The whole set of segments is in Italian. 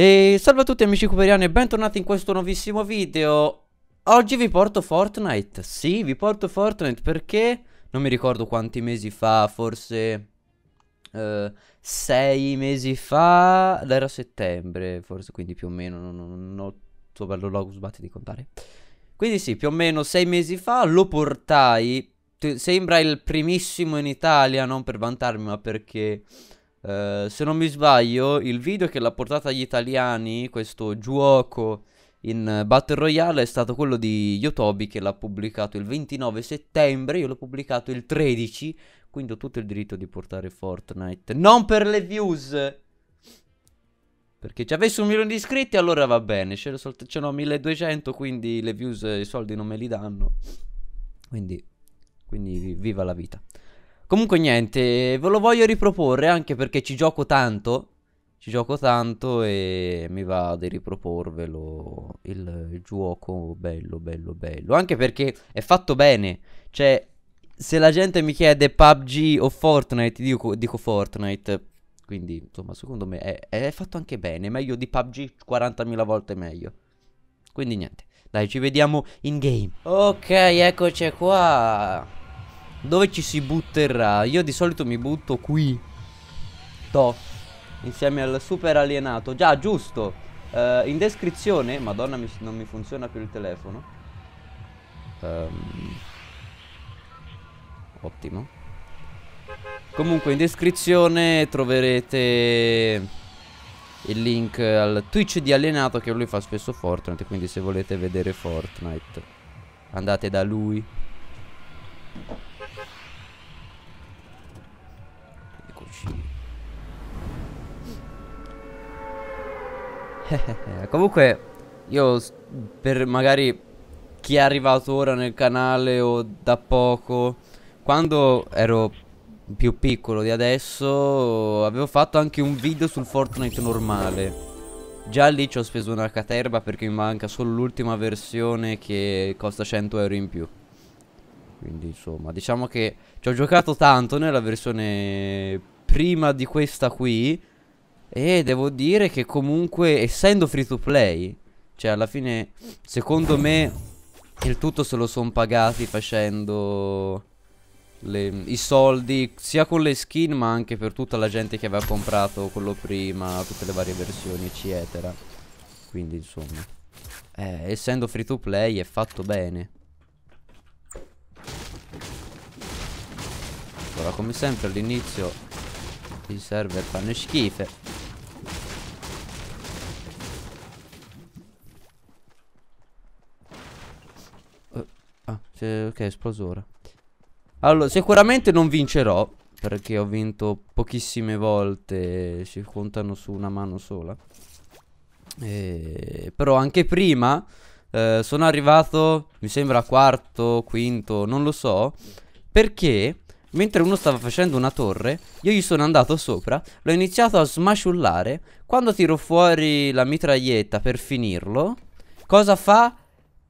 E salve a tutti amici cuperiani e bentornati in questo nuovissimo video Oggi vi porto Fortnite, sì vi porto Fortnite perché non mi ricordo quanti mesi fa, forse 6 eh, sei mesi fa, era settembre forse quindi più o meno, non, non, non ho sopra lo logo sbatti di contare Quindi sì, più o meno 6 mesi fa lo portai, sembra il primissimo in Italia, non per vantarmi ma perché eh, se non mi sbaglio, il video che l'ha portato agli italiani questo gioco in Battle Royale è stato quello di Yotobi che l'ha pubblicato il 29 settembre, io l'ho pubblicato il 13, quindi ho tutto il diritto di portare Fortnite. Non per le views! Perché ci avessi un milione di iscritti allora va bene, ce ne sono 1200 quindi le views i soldi non me li danno. Quindi, quindi viva la vita. Comunque niente, ve lo voglio riproporre anche perché ci gioco tanto. Ci gioco tanto e mi va di riproporvelo il, il gioco bello, bello, bello. Anche perché è fatto bene. Cioè, se la gente mi chiede PUBG o Fortnite, dico, dico Fortnite. Quindi, insomma, secondo me è, è fatto anche bene. Meglio di PUBG 40.000 volte meglio. Quindi niente. Dai, ci vediamo in game. Ok, eccoci qua. Dove ci si butterà? Io di solito mi butto qui. Toh. Insieme al super alienato. Già, giusto. Uh, in descrizione... Madonna, mi, non mi funziona più il telefono. Um, ottimo. Comunque, in descrizione troverete il link al Twitch di Alienato che lui fa spesso Fortnite, quindi se volete vedere Fortnite andate da lui. Comunque, io per magari chi è arrivato ora nel canale o da poco, quando ero più piccolo di adesso, avevo fatto anche un video sul Fortnite normale. Già lì ci ho speso una caterba perché mi manca solo l'ultima versione che costa 100 euro in più. Quindi insomma, diciamo che ci ho giocato tanto nella versione prima di questa qui e devo dire che comunque, essendo free to play, cioè alla fine, secondo me, il tutto se lo sono pagati facendo le, i soldi, sia con le skin, ma anche per tutta la gente che aveva comprato quello prima, tutte le varie versioni, eccetera. Quindi, insomma, eh, essendo free to play è fatto bene. Ora come sempre all'inizio i server fanno schife Ah, se, ok, esplosore. Allora, sicuramente non vincerò. Perché ho vinto pochissime volte. Si contano su una mano sola. E... Però anche prima eh, sono arrivato, mi sembra, quarto, quinto, non lo so. Perché mentre uno stava facendo una torre, io gli sono andato sopra, l'ho iniziato a smasciullare. Quando tiro fuori la mitraglietta per finirlo, cosa fa?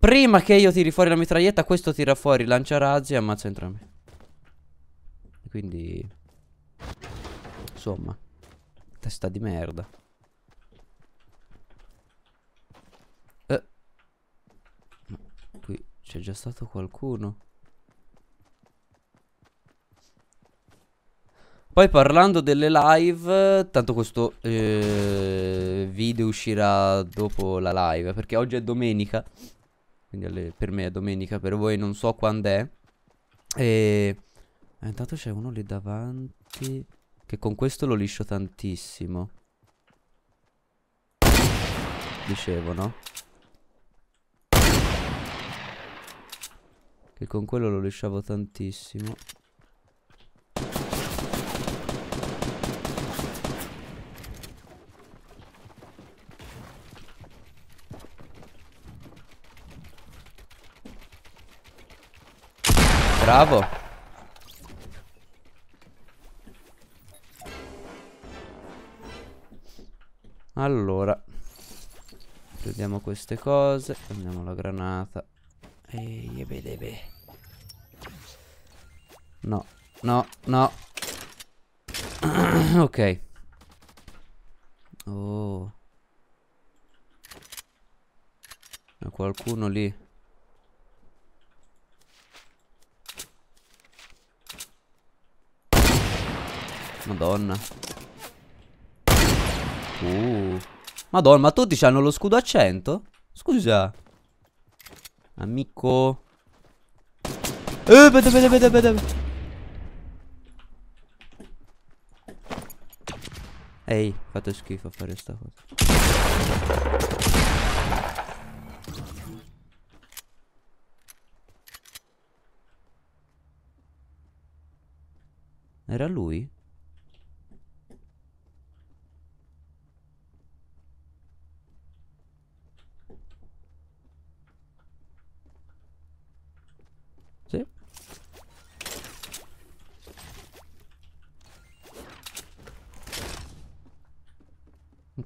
Prima che io tiri fuori la mitraglietta, questo tira fuori lanciarazzi e ammazza entrambi. Quindi... Insomma. Testa di merda. Eh. Ma qui c'è già stato qualcuno. Poi parlando delle live, tanto questo eh, video uscirà dopo la live, perché oggi è domenica. Quindi alle, per me è domenica, per voi non so quando è. E... Eh, intanto c'è uno lì davanti. Che con questo lo liscio tantissimo. Dicevo, no? Che con quello lo lisciavo tantissimo. Bravo Allora Prendiamo queste cose Prendiamo la granata Ehi, bebe, bebe. No, no, no Ok Oh C'è qualcuno lì Madonna. Uh. Madonna, ma tutti hanno lo scudo a 100? Scusa. Amico. Eh, vede, vede, vede, vede. Ehi, fate schifo a fare sta cosa. Era lui?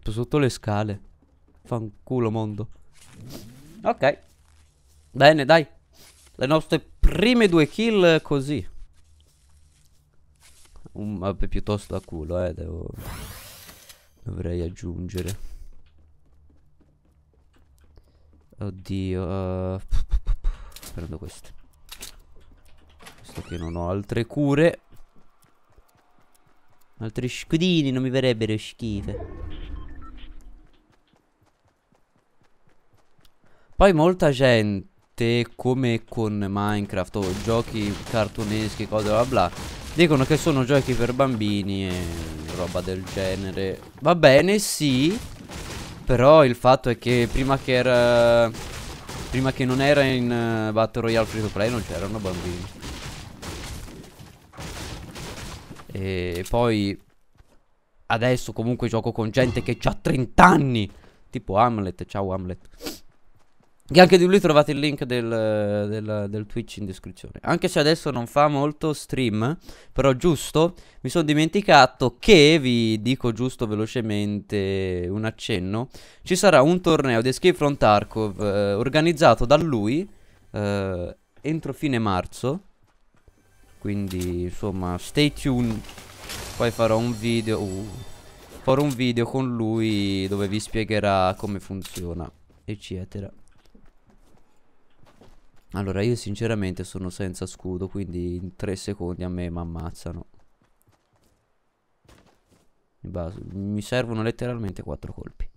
Sotto le scale. Fanculo mondo. Ok. Bene, dai. Le nostre prime due kill così. Un, vabbè, piuttosto a culo, eh. Devo... Dovrei aggiungere. Oddio. Uh, prendo questo. Visto che non ho altre cure. Altri scudini non mi verrebbero schife. Poi molta gente come con Minecraft o giochi cartoneschi, cose bla bla dicono che sono giochi per bambini e roba del genere va bene sì però il fatto è che prima che era prima che non era in uh, Battle Royale Free to Play non c'erano bambini e poi adesso comunque gioco con gente che ha 30 anni tipo Hamlet ciao Hamlet che anche di lui trovate il link del, del, del, Twitch in descrizione. Anche se adesso non fa molto stream, però giusto, mi sono dimenticato che, vi dico giusto velocemente un accenno, ci sarà un torneo di Escape from Tarkov eh, organizzato da lui eh, entro fine marzo. Quindi, insomma, stay tuned. Poi farò un video... Uh, farò un video con lui dove vi spiegherà come funziona, eccetera. Allora io sinceramente sono senza scudo Quindi in tre secondi a me mi ammazzano Mi servono letteralmente quattro colpi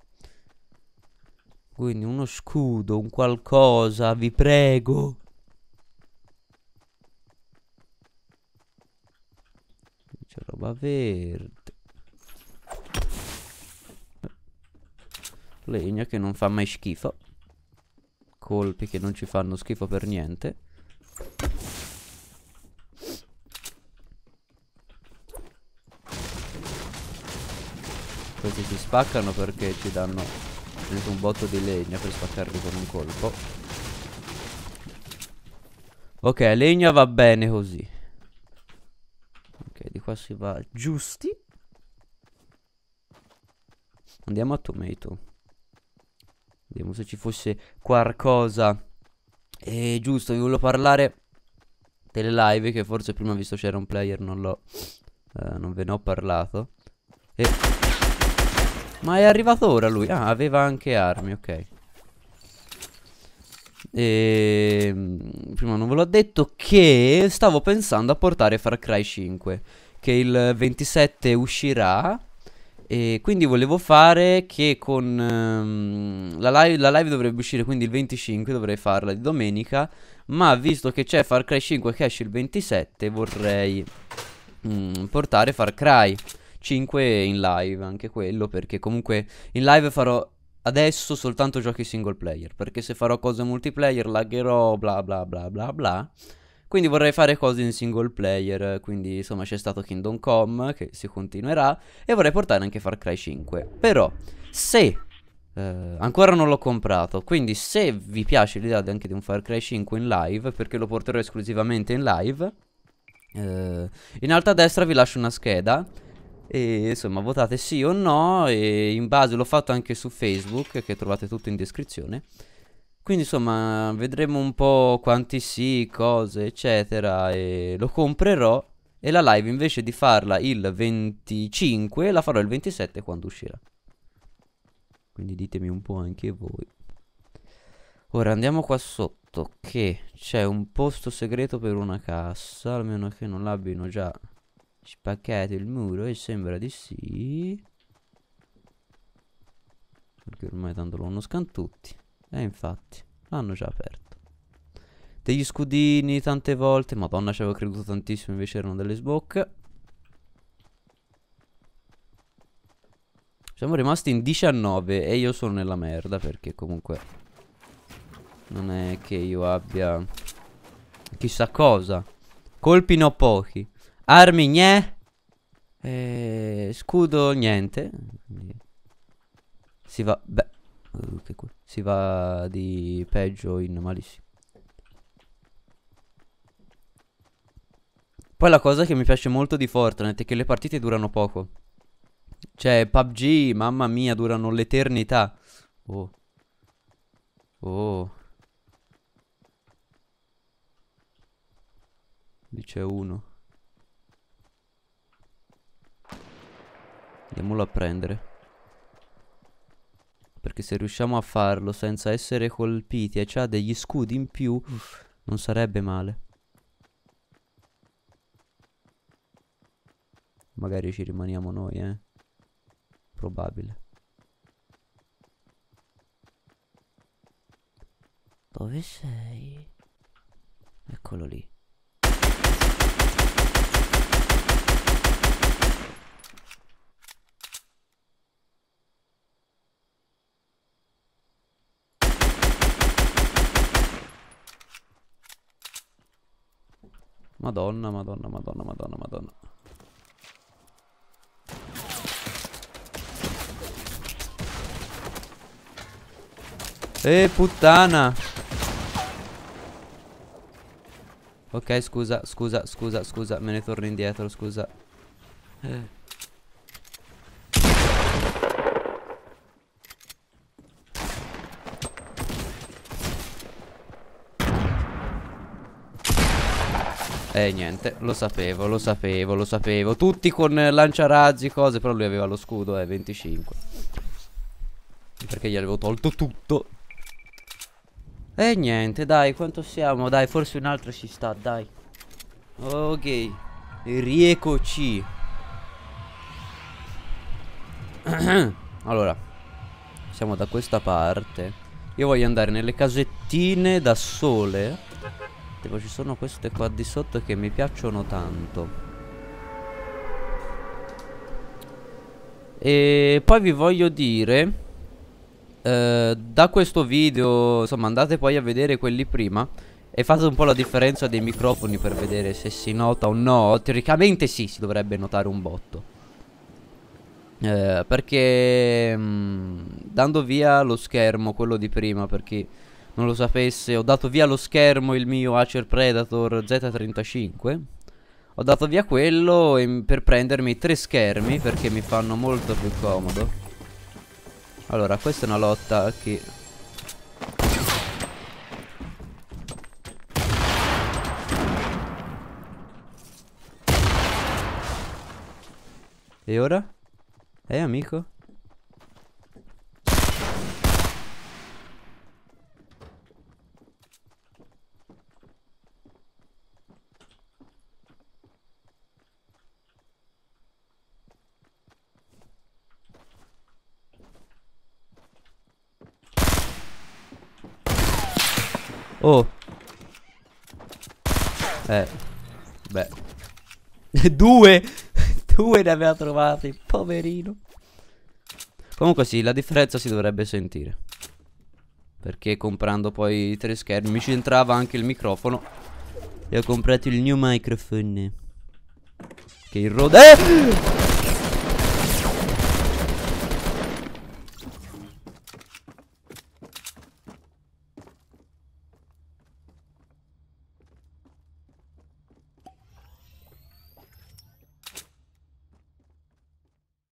Quindi uno scudo Un qualcosa Vi prego C'è roba verde Legna che non fa mai schifo colpi che non ci fanno schifo per niente Questi si spaccano perché ci danno un botto di legna per spaccarli con un colpo Ok, legna va bene così Ok, di qua si va giusti Andiamo a tomato Vediamo se ci fosse qualcosa. E giusto, vi volevo parlare delle live che forse prima ho visto c'era un player, non l'ho... Eh, non ve ne ho parlato. E... Ma è arrivato ora lui. Ah, aveva anche armi, ok. E... Ehm, prima non ve l'ho detto che stavo pensando a portare Far Cry 5. Che il 27 uscirà. E quindi volevo fare che con um, la, live, la, live, dovrebbe uscire quindi il 25, dovrei farla di domenica. Ma visto che c'è Far Cry 5 che esce il 27, vorrei um, portare Far Cry 5 in live, anche quello, perché comunque in live farò adesso soltanto giochi single player. Perché se farò cose multiplayer lagherò bla bla bla bla bla. Quindi vorrei fare cose in single player, quindi insomma c'è stato Kingdom Come che si continuerà e vorrei portare anche Far Cry 5. Però se Uh, ancora non l'ho comprato, quindi se vi piace l'idea anche di un Far Cry 5 in live, perché lo porterò esclusivamente in live, uh, in alto a destra vi lascio una scheda. E insomma votate sì o no e in base l'ho fatto anche su Facebook che trovate tutto in descrizione quindi insomma vedremo un po' quanti sì, cose eccetera e lo comprerò e la live invece di farla il 25 la farò il 27 quando uscirà. Quindi ditemi un po' anche voi. Ora andiamo qua sotto che c'è un posto segreto per una cassa, almeno che non l'abbiano già spaccato il muro e sembra di sì. Perché ormai tanto lo conoscono tutti. E eh, infatti, l'hanno già aperto. Degli scudini tante volte. Madonna, ci avevo creduto tantissimo, invece erano delle sbocche. Siamo rimasti in 19 e io sono nella merda perché comunque non è che io abbia chissà cosa. Colpi no pochi. Armi gne. E... Eh, scudo niente. Si va... Beh che qua. Si va di peggio in malissimo. Poi la cosa che mi piace molto di Fortnite è che le partite durano poco. Cioè, PUBG, mamma mia, durano l'eternità. Oh. Oh. c'è uno. Andiamolo a prendere perché se riusciamo a farlo senza essere colpiti e c'ha degli scudi in più, non sarebbe male. Magari ci rimaniamo noi, eh. Probabile. Dove sei? Eccolo lì. Madonna, madonna, madonna, madonna, madonna. Eh, puttana. Ok, scusa, scusa, scusa, scusa. Me ne torno indietro, scusa. Eh. Eh niente, lo sapevo, lo sapevo, lo sapevo Tutti con lanciarazzi, cose Però lui aveva lo scudo, eh, 25 Perché gli avevo tolto tutto E eh, niente, dai, quanto siamo? Dai, forse un altro ci sta, dai Ok Riecoci Allora Siamo da questa parte Io voglio andare nelle casettine da sole parte Poi ci sono queste qua di sotto che mi piacciono tanto E poi vi voglio dire eh, Da questo video Insomma andate poi a vedere quelli prima E fate un po' la differenza dei microfoni Per vedere se si nota o no Teoricamente sì si dovrebbe notare un botto eh, perché mh, mm, dando via lo schermo, quello di prima, per chi non lo sapesse, ho dato via lo schermo il mio Acer Predator Z35. Ho dato via quello per prendermi tre schermi perché mi fanno molto più comodo. Allora, questa è una lotta che... E ora? Eh, amico? Oh Eh Beh Due Due ne aveva trovati Poverino Comunque sì La differenza si dovrebbe sentire Perché comprando poi tre schermi Mi c'entrava anche il microfono E ho comprato il new microphone Che il rodello eh!